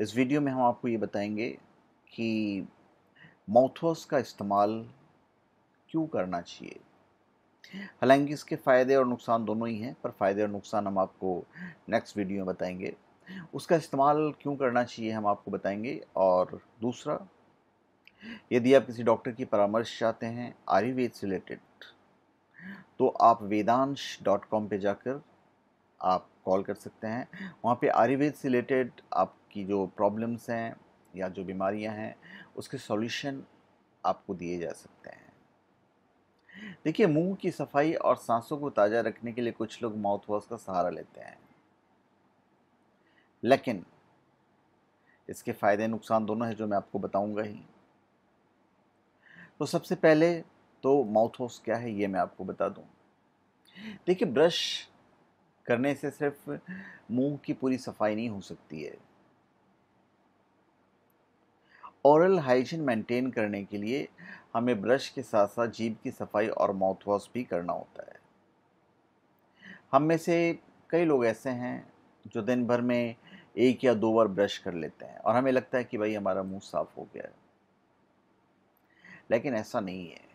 इस वीडियो में हम आपको ये बताएंगे कि माउथवॉश का इस्तेमाल क्यों करना चाहिए हालांकि इसके फ़ायदे और नुकसान दोनों ही हैं पर फ़ायदे और नुकसान हम आपको नेक्स्ट वीडियो में बताएंगे उसका इस्तेमाल क्यों करना चाहिए हम आपको बताएंगे और दूसरा यदि आप किसी डॉक्टर की परामर्श चाहते हैं आयुर्वेद से रिलेटेड तो आप वेदांश डॉट कॉम पर जाकर आप कॉल कर सकते हैं वहाँ पे आयुर्वेद से रिलेटेड आप की जो प्रॉब्लम्स हैं या जो बीमारियां हैं उसके सॉल्यूशन आपको दिए जा सकते हैं देखिए मुंह की सफाई और सांसों को ताज़ा रखने के लिए कुछ लोग माउथ वॉश का सहारा लेते हैं लेकिन इसके फ़ायदे नुकसान दोनों हैं जो मैं आपको बताऊंगा ही तो सबसे पहले तो माउथ वॉश क्या है ये मैं आपको बता दूं देखिए ब्रश करने से सिर्फ मुंह की पूरी सफाई नहीं हो सकती है औरल हाइजीन मेंटेन करने के लिए हमें ब्रश के साथ साथ जीभ की सफाई और माउथ वॉश भी करना होता है हम में से कई लोग ऐसे हैं जो दिन भर में एक या दो बार ब्रश कर लेते हैं और हमें लगता है कि भाई हमारा मुंह साफ हो गया है लेकिन ऐसा नहीं है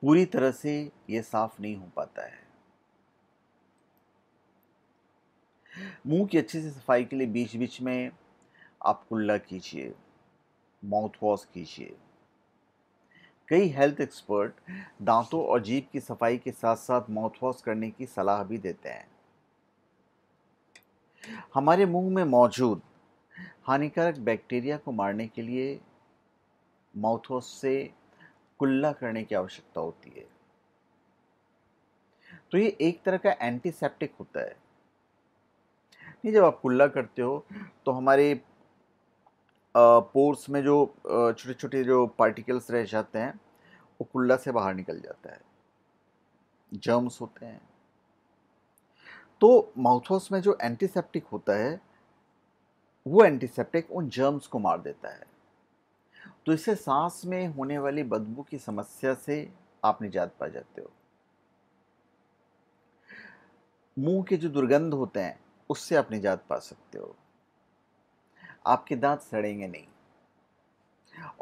पूरी तरह से ये साफ नहीं हो पाता है मुंह की अच्छे से सफाई के लिए बीच बीच में आप कुल्ला कीजिए माउथ वॉश कीजिए कई हेल्थ एक्सपर्ट दांतों और जीभ की सफाई के साथ साथ माउथ वॉश करने की सलाह भी देते हैं हमारे मुंह में मौजूद हानिकारक बैक्टीरिया को मारने के लिए माउथ वॉश से कुल्ला करने की आवश्यकता होती है तो ये एक तरह का एंटीसेप्टिक होता है नहीं जब आप कुल्ला करते हो तो हमारे पोर्स में जो छोटे छोटे जो पार्टिकल्स रह जाते हैं वो कुल्ला से बाहर निकल जाता है जर्म्स होते हैं तो माउथवॉश में जो एंटीसेप्टिक होता है वो एंटीसेप्टिक उन जर्म्स को मार देता है तो इससे सांस में होने वाली बदबू की समस्या से आप निजात पा जाते हो मुंह के जो दुर्गंध होते हैं उससे आप निजात पा सकते हो आपके दांत सड़ेंगे नहीं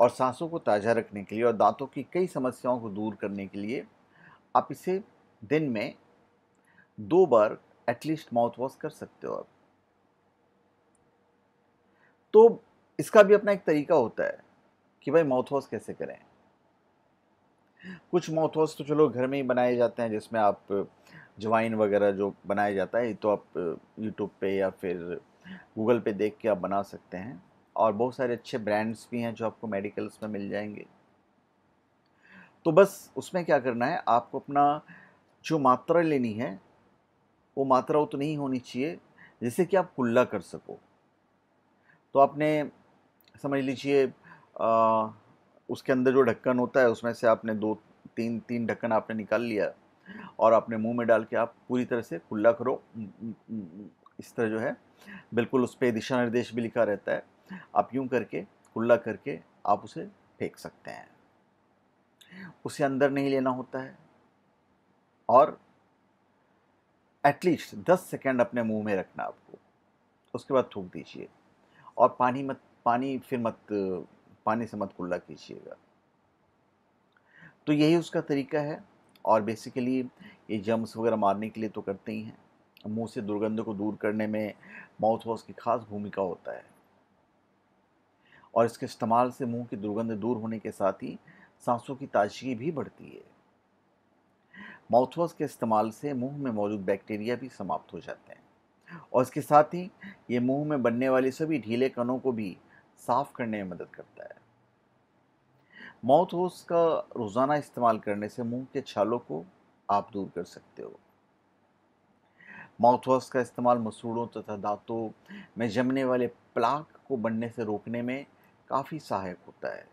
और सांसों को ताज़ा रखने के लिए और दांतों की कई समस्याओं को दूर करने के लिए आप इसे दिन में दो बार एटलीस्ट माउथ वॉश कर सकते हो आप तो इसका भी अपना एक तरीका होता है कि भाई माउथ वॉश कैसे करें कुछ माउथ वॉश तो चलो घर में ही बनाए जाते हैं जिसमें आप जवाइन वगैरह जो बनाया जाता है तो आप यूट्यूब पे या फिर गूगल पे देख के आप बना सकते हैं और बहुत सारे अच्छे ब्रांड्स भी हैं जो आपको मेडिकल्स में मिल जाएंगे तो बस उसमें क्या करना है आपको अपना जो मात्रा लेनी है वो मात्रा उतनी ही होनी चाहिए जिससे कि आप कुल्ला कर सको तो आपने समझ लीजिए उसके अंदर जो ढक्कन होता है उसमें से आपने दो तीन तीन ढक्कन आपने निकाल लिया और आपने मुंह में डाल के आप पूरी तरह से कुल्ला करो इस तरह जो है बिल्कुल उस पर दिशा निर्देश भी लिखा रहता है आप यूं करके कुल्ला करके आप उसे फेंक सकते हैं उसे अंदर नहीं लेना होता है और एटलीस्ट दस सेकेंड अपने मुंह में रखना आपको उसके बाद थूक दीजिए और पानी मत पानी फिर मत पानी से मत कुल्ला कीजिएगा तो यही उसका तरीका है और बेसिकली ये जम्स वगैरह मारने के लिए तो करते ही हैं मुंह से दुर्गंध को दूर करने में माउथ वॉश की खास भूमिका होता है और इसके इस्तेमाल से मुंह की दुर्गंध दूर होने के साथ ही सांसों की ताजगी भी बढ़ती है वॉश के इस्तेमाल से मुंह में मौजूद बैक्टीरिया भी समाप्त हो जाते हैं और इसके साथ ही ये मुंह में बनने वाले सभी ढीले कणों को भी साफ करने में मदद करता है माउथ वॉश का रोज़ाना इस्तेमाल करने से मुंह के छालों को आप दूर कर सकते हो माउथवॉश का इस्तेमाल मसूड़ों तथा दांतों में जमने वाले प्लाक को बनने से रोकने में काफ़ी सहायक होता है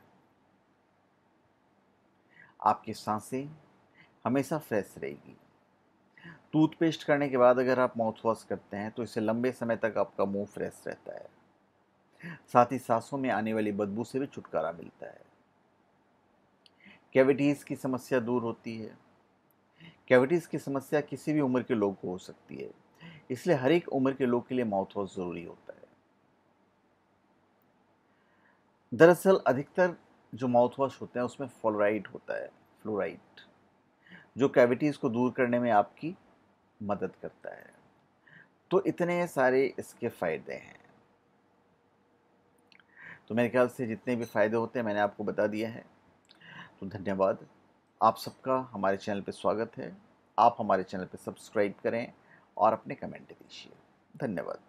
आपकी सांसें हमेशा फ्रेश रहेगी टूथपेस्ट करने के बाद अगर आप माउथवाश करते हैं तो इससे लंबे समय तक आपका मुंह फ्रेश रहता है साथ ही सांसों में आने वाली बदबू से भी छुटकारा मिलता है कैविटीज़ की समस्या दूर होती है कैविटीज़ की समस्या किसी भी उम्र के लोग को हो सकती है इसलिए हर एक उम्र के लोग के लिए माउथ वॉश ज़रूरी होता है दरअसल अधिकतर जो माउथ वॉश होते हैं उसमें फ्लोराइड होता है फ्लोराइड जो कैविटीज़ को दूर करने में आपकी मदद करता है तो इतने सारे इसके फ़ायदे हैं तो मेरे ख्याल से जितने भी फ़ायदे होते हैं मैंने आपको बता दिया है तो धन्यवाद आप सबका हमारे चैनल पर स्वागत है आप हमारे चैनल पर सब्सक्राइब करें और अपने कमेंट दीजिए धन्यवाद